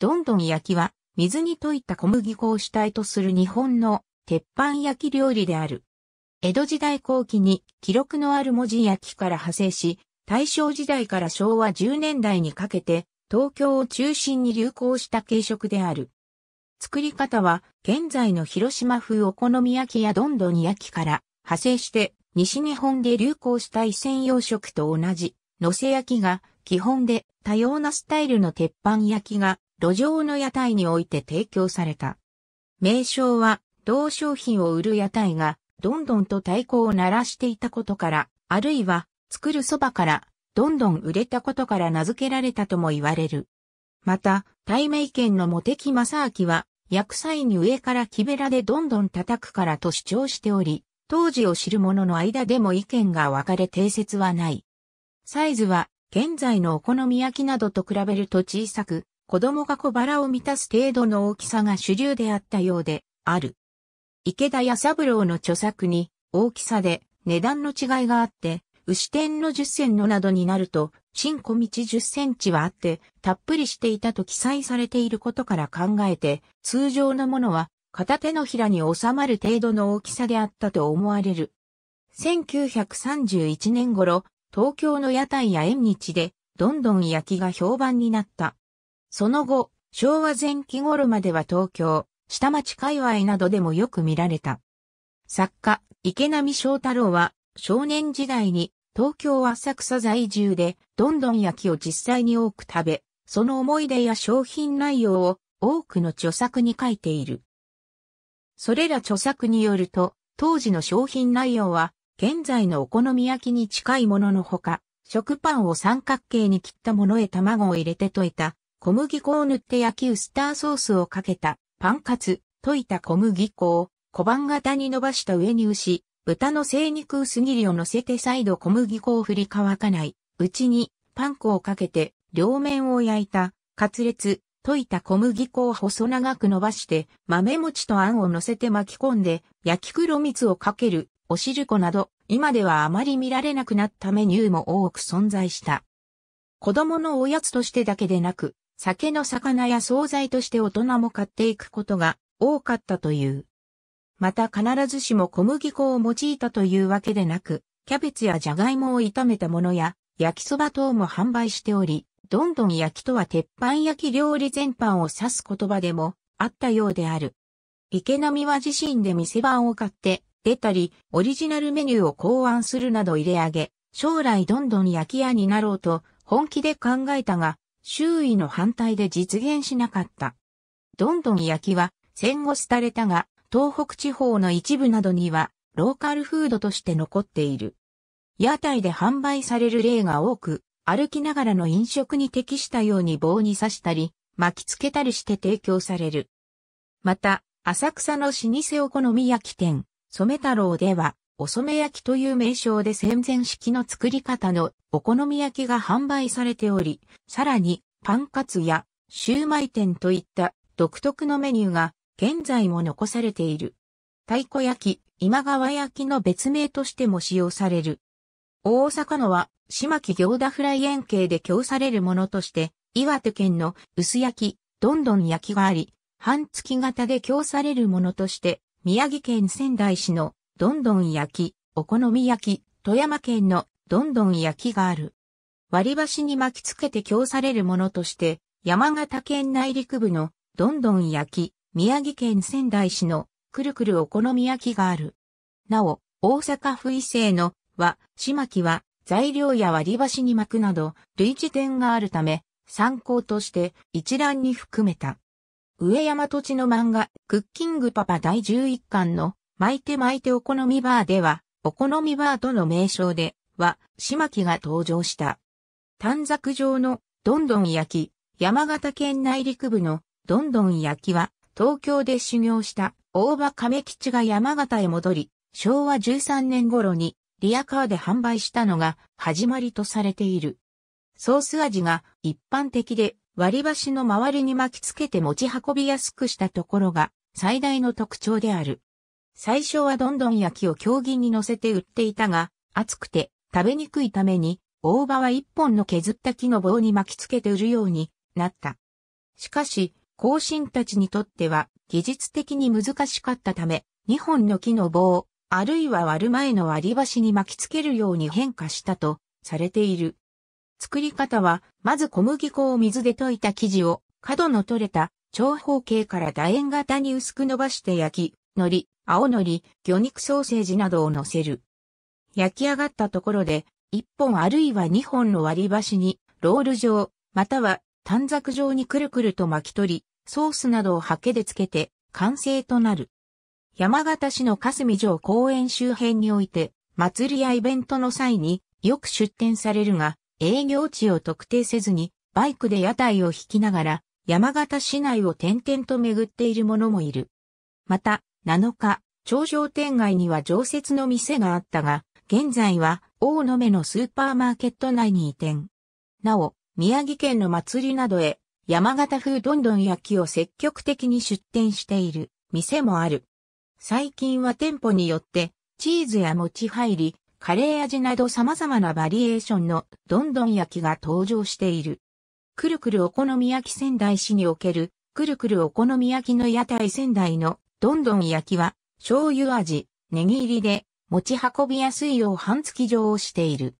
どんどん焼きは、水に溶いた小麦粉を主体とする日本の鉄板焼き料理である。江戸時代後期に記録のある文字焼きから派生し、大正時代から昭和10年代にかけて、東京を中心に流行した軽食である。作り方は、現在の広島風お好み焼きやどんどん焼きから派生して、西日本で流行した異専用食と同じ、のせ焼きが基本で多様なスタイルの鉄板焼きが路上の屋台において提供された。名称は、同商品を売る屋台が、どんどんと太鼓を鳴らしていたことから、あるいは、作るそばから、どんどん売れたことから名付けられたとも言われる。また、大名県の茂木正明は、薬剤に上から木べらでどんどん叩くからと主張しており、当時を知る者の間でも意見が分かれ定説はない。サイズは、現在のお好み焼きなどと比べると小さく、子供が小腹を満たす程度の大きさが主流であったようで、ある。池田屋三郎の著作に、大きさで値段の違いがあって、牛天の10銭のなどになると、新小道10センチはあって、たっぷりしていたと記載されていることから考えて、通常のものは、片手のひらに収まる程度の大きさであったと思われる。1931年頃、東京の屋台や縁日で、どんどん焼きが評判になった。その後、昭和前期頃までは東京、下町界隈などでもよく見られた。作家、池波正太郎は、少年時代に東京浅草在住で、どんどん焼きを実際に多く食べ、その思い出や商品内容を多くの著作に書いている。それら著作によると、当時の商品内容は、現在のお好み焼きに近いもののほか、食パンを三角形に切ったものへ卵を入れて溶いた小麦粉を塗って焼きウスターソースをかけたパンカツ、溶いた小麦粉を小判型に伸ばした上に牛、豚の精肉薄切りを乗せて再度小麦粉を振り乾かないうちにパン粉をかけて両面を焼いたカツレツ、溶いた小麦粉を細長く伸ばして豆餅とあんを乗せて巻き込んで焼き黒蜜をかけるお汁粉など今ではあまり見られなくなったメニューも多く存在した。子供のおやつとしてだけでなく、酒の魚や惣菜として大人も買っていくことが多かったという。また必ずしも小麦粉を用いたというわけでなく、キャベツやジャガイモを炒めたものや焼きそば等も販売しており、どんどん焼きとは鉄板焼き料理全般を指す言葉でもあったようである。池波は自身で店番を買って出たり、オリジナルメニューを考案するなど入れ上げ、将来どんどん焼き屋になろうと本気で考えたが、周囲の反対で実現しなかった。どんどん焼きは戦後廃れたが、東北地方の一部などにはローカルフードとして残っている。屋台で販売される例が多く、歩きながらの飲食に適したように棒に刺したり、巻きつけたりして提供される。また、浅草の老舗お好み焼き店、染太郎では、お染焼きという名称で戦前式の作り方のお好み焼きが販売されており、さらにパンカツやシューマイ店といった独特のメニューが現在も残されている。太鼓焼き、今川焼きの別名としても使用される。大阪のは、島木行田フライ円形で供されるものとして、岩手県の薄焼き、どんどん焼きがあり、半月型で供されるものとして、宮城県仙台市のどんどん焼き、お好み焼き、富山県のどんどん焼きがある。割り箸に巻きつけて供されるものとして、山形県内陸部のどんどん焼き、宮城県仙台市のくるくるお好み焼きがある。なお、大阪府伊勢のは、島木は材料や割り箸に巻くなど、類似点があるため、参考として一覧に含めた。上山土地の漫画、クッキングパパ第11巻の巻いて巻いてお好みバーでは、お好みバーとの名称で、は、島木が登場した。短冊状の、どんどん焼き、山形県内陸部の、どんどん焼きは、東京で修行した大場亀吉が山形へ戻り、昭和13年頃にリアカーで販売したのが始まりとされている。ソース味が一般的で割り箸の周りに巻きつけて持ち運びやすくしたところが最大の特徴である。最初はどんどん焼きを競技に乗せて売っていたが、熱くて食べにくいために、大葉は一本の削った木の棒に巻きつけて売るようになった。しかし、後進たちにとっては技術的に難しかったため、二本の木の棒、あるいは割る前の割り箸に巻きつけるように変化したとされている。作り方は、まず小麦粉を水で溶いた生地を角の取れた長方形から楕円型に薄く伸ばして焼き、海り。青のり、魚肉ソーセージなどを乗せる。焼き上がったところで、1本あるいは2本の割り箸に、ロール状、または短冊状にくるくると巻き取り、ソースなどをハケでつけて、完成となる。山形市の霞城公園周辺において、祭りやイベントの際によく出店されるが、営業地を特定せずに、バイクで屋台を引きながら、山形市内を点々と巡っている者もいる。また、7日、頂上店街には常設の店があったが、現在は大野目のスーパーマーケット内に移転。なお、宮城県の祭りなどへ、山形風どんどん焼きを積極的に出店している店もある。最近は店舗によってチーズや餅入り、カレー味など様々なバリエーションのどんどん焼きが登場している。くるくるお好み焼き仙台市におけるくるくるお好み焼きの屋台仙台のどんどん焼きは、醤油味、ネギ入りで、持ち運びやすいよう半月状をしている。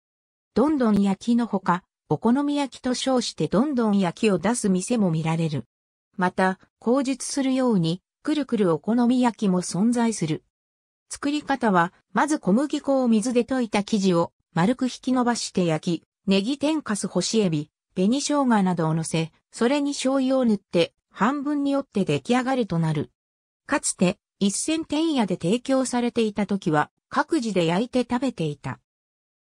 どんどん焼きのほか、お好み焼きと称してどんどん焼きを出す店も見られる。また、口述するように、くるくるお好み焼きも存在する。作り方は、まず小麦粉を水で溶いた生地を丸く引き伸ばして焼き、ネギ天かす干しエビ、紅生姜などを乗せ、それに醤油を塗って、半分に折って出来上がりとなる。かつて、一銭天野で提供されていた時は、各自で焼いて食べていた。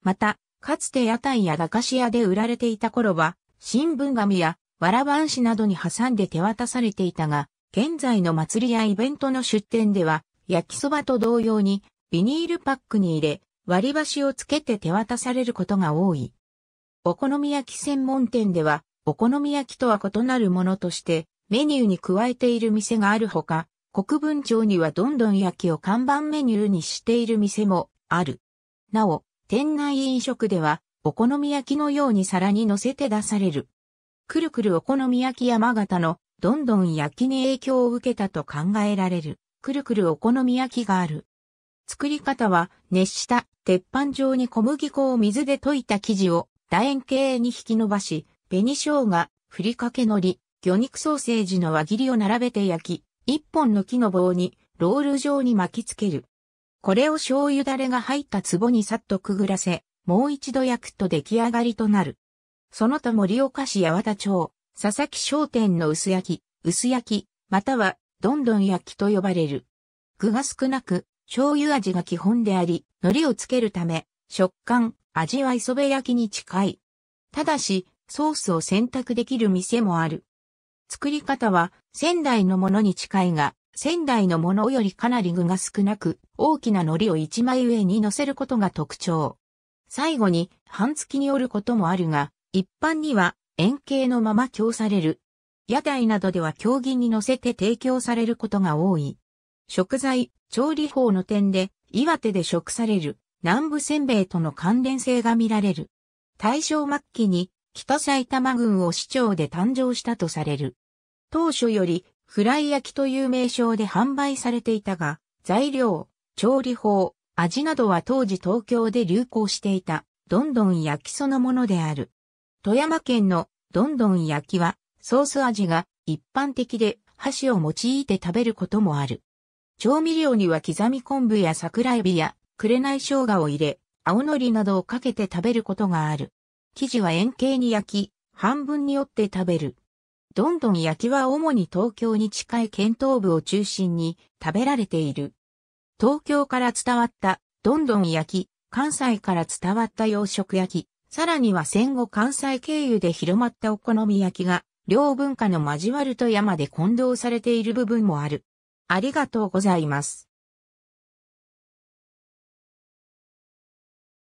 また、かつて屋台や駄菓子屋で売られていた頃は、新聞紙や、わらばん紙などに挟んで手渡されていたが、現在の祭りやイベントの出店では、焼きそばと同様に、ビニールパックに入れ、割り箸をつけて手渡されることが多い。お好み焼き専門店では、お好み焼きとは異なるものとして、メニューに加えている店があるほか、国分町にはどんどん焼きを看板メニューにしている店もある。なお、店内飲食では、お好み焼きのように皿に乗せて出される。くるくるお好み焼き山形のどんどん焼きに影響を受けたと考えられる。くるくるお好み焼きがある。作り方は熱した鉄板状に小麦粉を水で溶いた生地を楕円形に引き伸ばし、紅生姜、ふりかけ海苔、魚肉ソーセージの輪切りを並べて焼き、一本の木の棒にロール状に巻きつける。これを醤油だれが入った壺にさっとくぐらせ、もう一度焼くと出来上がりとなる。その他盛岡市八幡町、佐々木商店の薄焼き、薄焼き、またはどんどん焼きと呼ばれる。具が少なく、醤油味が基本であり、海苔をつけるため、食感、味は磯辺焼きに近い。ただし、ソースを選択できる店もある。作り方は仙台のものに近いが、仙台のものよりかなり具が少なく、大きな海苔を一枚上に乗せることが特徴。最後に半月によることもあるが、一般には円形のまま供される。屋台などでは競技に乗せて提供されることが多い。食材、調理法の点で、岩手で食される南部せんべいとの関連性が見られる。大正末期に北埼玉郡を市長で誕生したとされる。当初よりフライ焼きという名称で販売されていたが、材料、調理法、味などは当時東京で流行していた、どんどん焼きそのものである。富山県のどんどん焼きは、ソース味が一般的で箸を用いて食べることもある。調味料には刻み昆布や桜エビや紅生姜を入れ、青のりなどをかけて食べることがある。生地は円形に焼き、半分に折って食べる。どんどん焼きは主に東京に近い県東部を中心に食べられている。東京から伝わったどんどん焼き、関西から伝わった洋食焼き、さらには戦後関西経由で広まったお好み焼きが、両文化の交わると山で混同されている部分もある。ありがとうございます。